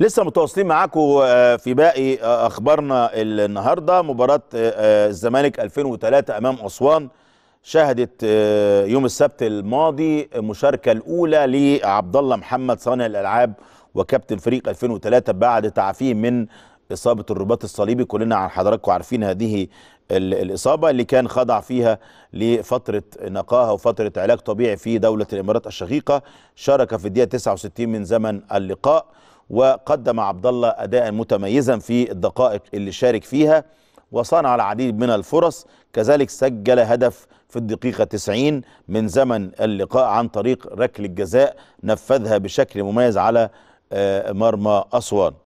لسه متواصلين معاكم آه، في باقي آه، اخبارنا النهارده مباراه آه، الزمالك 2003 امام اسوان شهدت يوم السبت الماضي المشاركه الاولى لعبد الله محمد صانع الالعاب وكابتن فريق 2003 بعد تعافيه من اصابه الرباط الصليبي كلنا عن حضراتكم عارفين هذه الاصابه اللي كان خضع فيها لفتره نقاهه وفتره علاج طبيعي في دوله الامارات الشقيقه شارك في الدقيقه 69 من زمن اللقاء وقدم عبد الله أداء متميزا في الدقائق اللي شارك فيها وصنع العديد من الفرص كذلك سجل هدف في الدقيقة 90 من زمن اللقاء عن طريق ركل الجزاء نفذها بشكل مميز على آه، مرمى أسوان